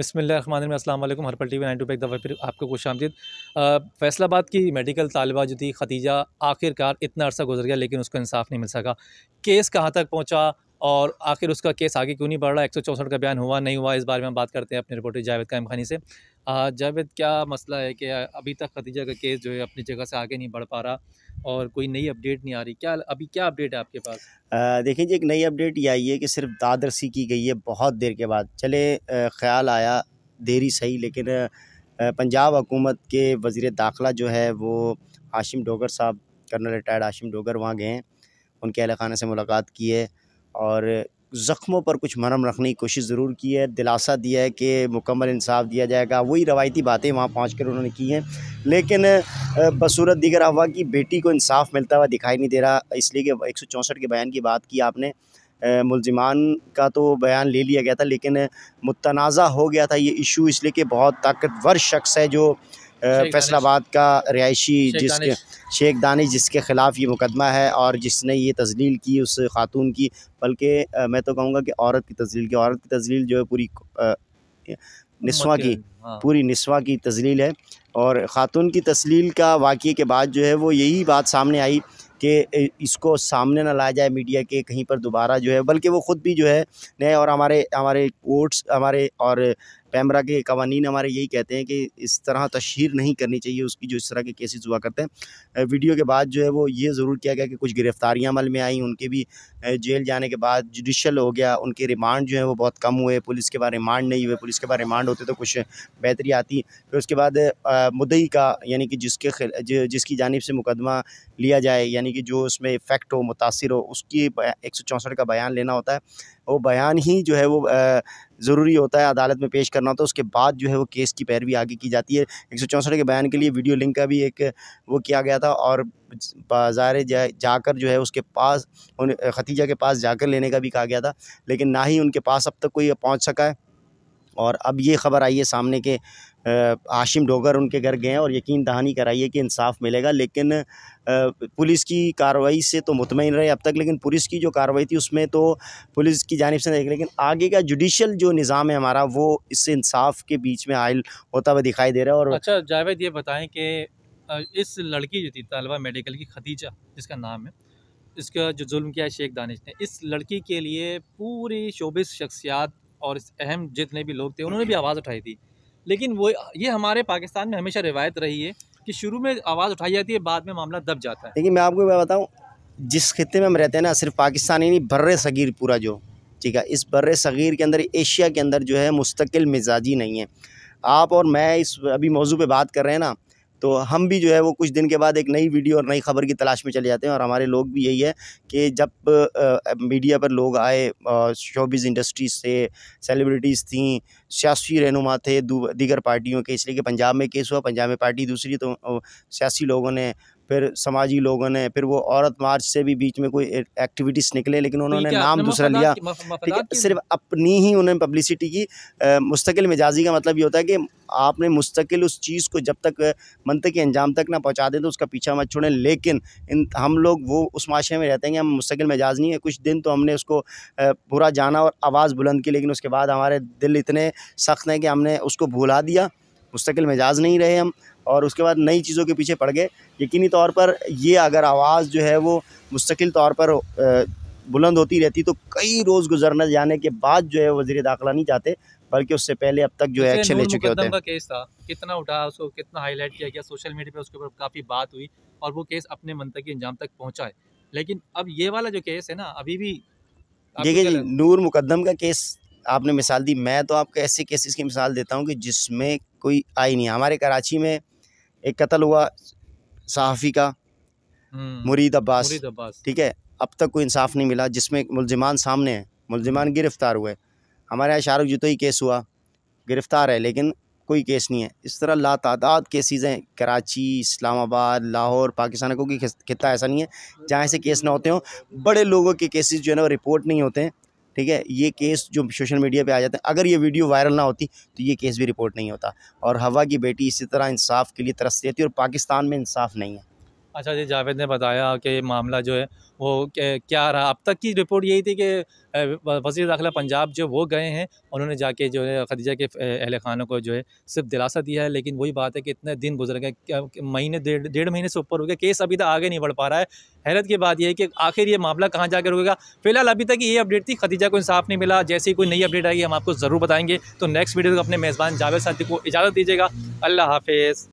बसमिल हरपल T V nine two पर एक दफ़ा फिर आपको खुश आमदीद फैसलाबाद की मेडिकल तालबा जो थी खतीजा आखिरकार इतना अरसा गुजर गया लेकिन उसको इंसाफ नहीं मिल सका केस कहाँ तक पहुँचा और आखिर उसका केस आगे क्यों नहीं बढ़ रहा एक सौ चौंसठ का बयान हुआ नहीं हुआ इस बारे में हम बात करते हैं अपने रिपोर्टर जावेद कायम खानी से जावेद क्या मसला है कि अभी तक खदीजा का केस जो है अपनी जगह से आगे नहीं बढ़ पा रहा और कोई नई अपडेट नहीं आ रही क्या अभी क्या अपडेट है आपके पास देखिए जी एक नई अपडेट ये आई है कि सिर्फ दादरसी की गई है बहुत देर के बाद चले ख्याल आया देरी सही लेकिन पंजाब हुकूमत के वजीर दाखिला जो है वो हाशिम डोगर साहब कर्नल रिटायर्ड हाशिम डोगर वहाँ गए हैं उनके अहल खाना से मुलाकात की है और ज़ख्मों पर कुछ मरम रखने की कोशिश ज़रूर की है दिलासा दिया है कि मुकम्मल इंसाफ दिया जाएगा वही रवायती बातें वहाँ पहुँच कर उन्होंने की हैं लेकिन बसूरत दीगर हवा की बेटी को इंसाफ मिलता हुआ दिखाई नहीं दे रहा इसलिए कि एक सौ चौंसठ के बयान की बात की आपने मुलजमान का तो बयान ले लिया गया था लेकिन मुतनाज़ा हो गया था ये इशू इसलिए कि बहुत ताकतवर शख्स है जो फैसलाबाद का रिहायशी जिसके शेख दानिश जिसके ख़िलाफ़ ये मुकदमा है और जिसने ये तजलील की उस खातून की बल्कि मैं तो कहूँगा कि औरत की तजलील की औरत की तजलील जो है पूरी नस्वा की हाँ। पूरी नस्वा की तजलील है और ख़ातून की तस्लील का वाक़े के बाद जो है वो यही बात सामने आई कि इसको सामने ना लाया जाए मीडिया के कहीं पर दोबारा जो है बल्कि वो ख़ुद भी जो है नए और हमारे हमारे कोर्ट्स हमारे और पैमरा के कवानीन हमारे यही कहते हैं कि इस तरह तशहर नहीं करनी चाहिए उसकी जो इस तरह के केसेस हुआ करते हैं वीडियो के बाद जो है वो ये ज़रूर किया गया कि कुछ गिरफ़्तारियाँ अमल में आई उनके भी जेल जाने के बाद जुडिशल हो गया उनके रिमांड जो है वो बहुत कम हुए पुलिस के बाद रिमांड नहीं हुए पुलिस के बाद रिमांड होते तो कुछ बेहतरी आती फिर उसके बाद मुदई का यानी कि जिसके जिसकी जानब से मुकदमा लिया जाए यानी यानी कि जो उसमें इफ़ेक्ट हो मुतासर हो उसकी एक सौ चौंसठ का बयान लेना होता है वो बयान ही जो है वो ज़रूरी होता है अदालत में पेश करना होता है उसके बाद जो है वो केस की पैरवी आगे की जाती है एक सौ चौंसठ के बयान के लिए वीडियो लिंक का भी एक वो किया गया था और बाजार जा, जाकर जो है उसके पास उन खतीजा के पास जाकर लेने का भी कहा गया था लेकिन ना ही उनके पास अब तक कोई पहुँच सका है और अब ये ख़बर आई है सामने के आशिम डोगर उनके घर गए और यकीन दहानी कराइए कि इंसाफ मिलेगा लेकिन पुलिस की कार्रवाई से तो मुतमिन रहे अब तक लेकिन पुलिस की जो कार्रवाई थी उसमें तो पुलिस की जानब से नहीं लेकिन आगे का जुडिशल जो निज़ाम है हमारा वो इससे इंसाफ के बीच में आयल होता हुआ दिखाई दे रहा है और अच्छा जावेद ये बताएँ कि इस लड़की जो थी तलबा मेडिकल की खदीजा जिसका नाम है इसका जो जुल्म किया है शेख दानिश ने इस लड़की के लिए पूरी शोबिस शख्सियात और अहम जितने भी लोग थे उन्होंने भी आवाज़ उठाई थी लेकिन वो ये हमारे पाकिस्तान में हमेशा रिवायत रही है कि शुरू में आवाज़ उठाई जाती है बाद में मामला दब जाता है लेकिन मैं आपको मैं बताऊँ जिस खत्े में हम रहते हैं ना सिर्फ पाकिस्तान ही नहीं बर्र सगीर पूरा जो ठीक है इस बर्र सगीर के अंदर एशिया के अंदर जो है मुस्तकिल मिजाजी नहीं है आप और मैं इस अभी मौजू पर बात कर रहे हैं ना तो हम भी जो है वो कुछ दिन के बाद एक नई वीडियो और नई खबर की तलाश में चले जाते हैं और हमारे लोग भी यही है कि जब मीडिया पर लोग आए शोबिज़ इंडस्ट्री से सेलिब्रिटीज़ थी सियासी रहनुमा थे दीगर पार्टियों के इसलिए कि पंजाब में केस हुआ पंजाब में पार्टी दूसरी तो सियासी लोगों ने फिर समाजी लोगों ने फिर वो औरत मार्च से भी बीच में कोई एक्टिविटीज़ निकले लेकिन तो उन्होंने नाम दूसरा लिया ठीक है सिर्फ अपनी ही उन्होंने पब्लिसिटी की मुस्तकिल मिजाजी का मतलब ये होता है कि आपने मुस्तकिल उस चीज़ को जब तक मंतक के अंजाम तक ना पहुँचा दें तो उसका पीछा मत छोड़ें लेकिन इन हम लोग वो उस माशरे में रहते हैं कि हम मुस्तकिल मिजाज नहीं है कुछ दिन तो हमने उसको पूरा जाना और आवाज़ बुलंद की लेकिन उसके बाद हमारे दिल इतने सख्त हैं कि हमने उसको भुला दिया मुस्तकिल मिजाज नहीं रहे हम और उसके बाद नई चीज़ों के पीछे पड़ गए यकीनी तौर पर ये अगर आवाज़ जो है वो मुस्तकिल तौर पर बुलंद होती रहती तो कई रोज़ गुजरने जाने के बाद जो है वजीर दाखिला नहीं जाते बल्कि उससे पहले अब तक जो है एक्शन ले चुके होते हैं केस था कितना उठा उसको कितना हाईलाइट किया गया सोशल मीडिया पर उसके ऊपर काफ़ी बात हुई और वो केस अपने तक अंजाम तक पहुँचा है लेकिन अब ये वाला जो केस है ना अभी भी देखिए जी नूर मुकदम का केस आपने मिसाल दी मैं तो आपको ऐसे केसेस की मिसाल देता हूँ कि जिसमें कोई आई नहीं हमारे कराची में एक कत्ल हुआ सहाफ़ी का हम्म। मुरीद अब्बास ठीक है अब तक कोई इंसाफ नहीं मिला जिसमें मुलजमान सामने हैं मुलजमान गिरफ़्तार हुए हमारे यहाँ शाहरुख जुतोई केस हुआ गिरफ़्तार है लेकिन कोई केस नहीं है इस तरह ला तादाद केसेज़ हैं कराची इस्लामाबाद लाहौर पाकिस्तान को कोई खिता ऐसा नहीं है जहाँ ऐसे केस ना होते हों बड़े लोगों के केसेस जो है ना रिपोर्ट नहीं होते हैं ठीक है ये केस जो सोशल मीडिया पे आ जाते हैं अगर ये वीडियो वायरल ना होती तो ये केस भी रिपोर्ट नहीं होता और हवा की बेटी इसी तरह इंसाफ के लिए तरस रहती है और पाकिस्तान में इंसाफ नहीं है अच्छा जी जावेद ने बताया कि मामला जो है वो क्या रहा अब तक की रिपोर्ट यही थी कि वजी दाखिला पंजाब जो वो गए हैं उन्होंने जाके जो है खदीजा के अहल खानों को जो है सिर्फ दिलासा दिया है लेकिन वही बात है कि इतने दिन गुजर गए महीने डेढ़ डेढ़ महीने से ऊपर हो गया केस अभी तक आगे नहीं बढ़ पा रहा है हैरत की बात यह है कि आखिर ये मामला कहाँ जाकर रुकेगा फिलहाल अभी तक ये अपडेट थी खदीजा को इंसाफ नहीं मिला जैसे ही कोई नई अपडेट आएगी हम आपको ज़रूर बताएंगे तो नेक्स्ट वीडियो को अपने मेज़बान जावेद साथी को इजाज़त दीजिएगा अल्लाह हाफिज़